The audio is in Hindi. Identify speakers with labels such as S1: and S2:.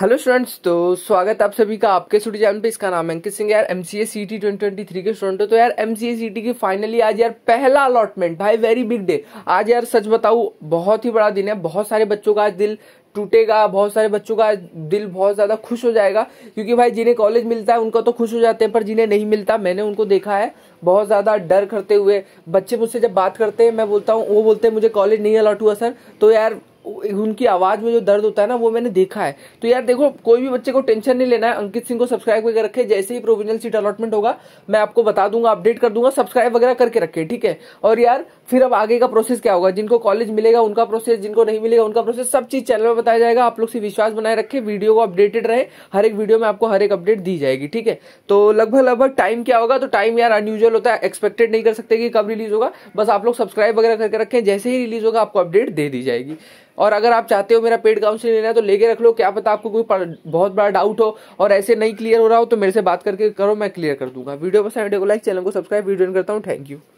S1: हेलो स्टूडेंट्स तो स्वागत आप सभी का आपके स्टूडी चैनल पे इसका नाम अंकित सिंह यार M C S C T twenty twenty three के स्टूडेंट हो तो यार M C S C T की फाइनली आज यार पहला अलॉटमेंट भाई वेरी बिग डे आज यार सच बताऊँ बहुत ही बड़ा दिन है बहुत सारे बच्चों का आज दिल टूटेगा बहुत सारे बच्चों का दिल बहुत ज़्यादा खुश हो जाएगा क्योंकि भाई जिन्हें कॉलेज मिलता है उनका तो खुश हो जाते हैं पर जिन्हें नहीं मिलता मैंने उनको देखा है बहुत ज़्यादा डर करते हुए बच्चे मुझसे जब बात करते हैं मैं बोलता हूँ वो बोलते हैं मुझे कॉलेज नहीं अलॉट हुआ सर तो यार उनकी आवाज में जो दर्द होता है ना वो मैंने देखा है तो यार देखो कोई भी बच्चे को टेंशन नहीं लेना है अंकित सिंह को सब्सक्राइब करके रखे जैसे ही प्रोविजनल सीट अलॉटमेंट होगा मैं आपको बता दूंगा अपडेट कर दूंगा सब्सक्राइब वगैरह करके रखे ठीक है और यार फिर अब आगे का प्रोसेस क्या होगा जिनको कॉलेज मिलेगा उनका प्रोसेस जिनको नहीं मिलेगा उनका प्रोसेस सब चीज चैनल में बताया जाएगा आप लोग से विश्वास बनाए रखे वीडियो को अपडेटेड रहे हर एक वीडियो में आपको हर एक अपडेट दी जाएगी ठीक है तो लगभग लगभग टाइम क्या होगा तो टाइम यार अनयूजल होता है एक्सपेक्टेड नहीं कर सकते कि कब रिलीज होगा बस आप लोग सब्सक्राइब वगैरह करके रखें जैसे ही रिलीज होगा आपको अपडेट दे दी जाएगी और अगर आप चाहते हो मेरा पेड काउंसलिंग लेना है तो लेके रख लो क्या पता आपको कोई बहुत बड़ा डाउट हो और ऐसे नहीं क्लियर हो रहा हो तो मेरे से बात करके करो मैं क्लियर कर दूंगा वीडियो पसंद वीडियो को लाइक चैनल को सब्सक्राइब वीडियो करता हूँ थैंक यू